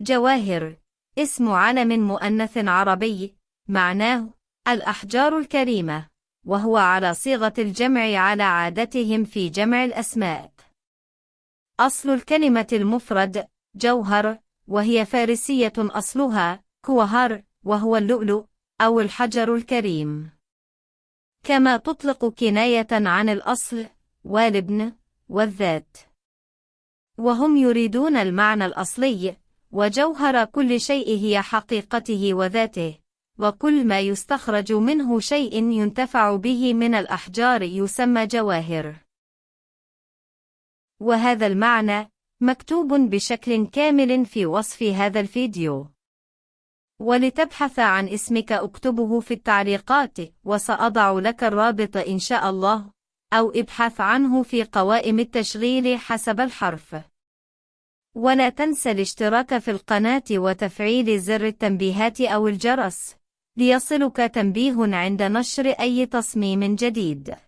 جواهر اسم علم مؤنث عربي معناه الأحجار الكريمة وهو على صيغة الجمع على عادتهم في جمع الأسماء أصل الكلمة المفرد جوهر وهي فارسية أصلها كوهر وهو اللؤلؤ أو الحجر الكريم كما تطلق كناية عن الأصل والابن والذات وهم يريدون المعنى الأصلي وجوهر كل شيء هي حقيقته وذاته وكل ما يستخرج منه شيء ينتفع به من الأحجار يسمى جواهر وهذا المعنى مكتوب بشكل كامل في وصف هذا الفيديو ولتبحث عن اسمك اكتبه في التعليقات وسأضع لك الرابط إن شاء الله أو ابحث عنه في قوائم التشغيل حسب الحرف ولا تنسى الاشتراك في القناة وتفعيل زر التنبيهات أو الجرس ليصلك تنبيه عند نشر أي تصميم جديد